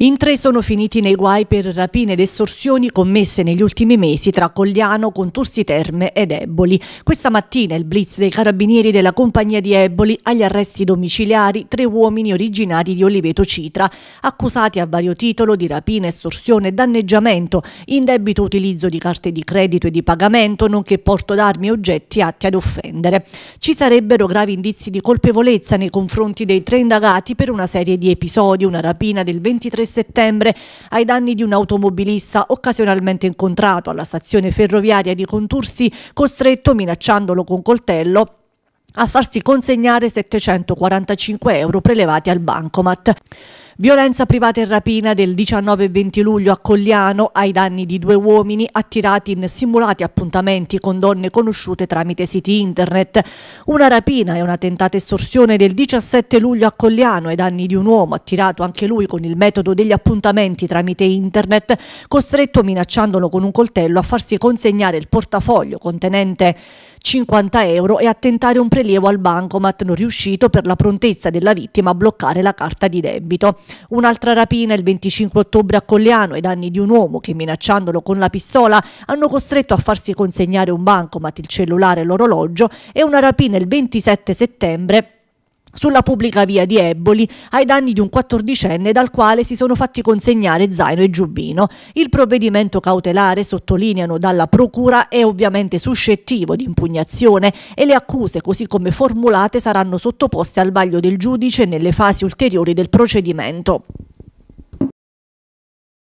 In tre sono finiti nei guai per rapine ed estorsioni commesse negli ultimi mesi tra Cogliano, Contursi Terme ed Eboli. Questa mattina il blitz dei carabinieri della compagnia di Eboli agli arresti domiciliari tre uomini originari di Oliveto Citra, accusati a vario titolo di rapina, estorsione e danneggiamento, indebito utilizzo di carte di credito e di pagamento, nonché porto d'armi e oggetti atti ad offendere. Ci sarebbero gravi indizi di colpevolezza nei confronti dei tre indagati per una serie di episodi, una rapina del 23 settembre ai danni di un automobilista occasionalmente incontrato alla stazione ferroviaria di Contursi, costretto, minacciandolo con coltello, a farsi consegnare 745 euro prelevati al bancomat. Violenza privata e rapina del 19 e 20 luglio a Cogliano ai danni di due uomini attirati in simulati appuntamenti con donne conosciute tramite siti internet. Una rapina e una tentata estorsione del 17 luglio a Cogliano ai danni di un uomo attirato anche lui con il metodo degli appuntamenti tramite internet, costretto minacciandolo con un coltello a farsi consegnare il portafoglio contenente 50 euro e a tentare un prelievo al bancomat non riuscito per la prontezza della vittima a bloccare la carta di debito. Un'altra rapina il 25 ottobre a Colleano ai danni di un uomo che minacciandolo con la pistola hanno costretto a farsi consegnare un bancomat, il cellulare e l'orologio e una rapina il 27 settembre sulla pubblica via di Eboli ai danni di un quattordicenne dal quale si sono fatti consegnare zaino e giubbino. Il provvedimento cautelare, sottolineano dalla Procura, è ovviamente suscettivo di impugnazione e le accuse così come formulate saranno sottoposte al vaglio del giudice nelle fasi ulteriori del procedimento.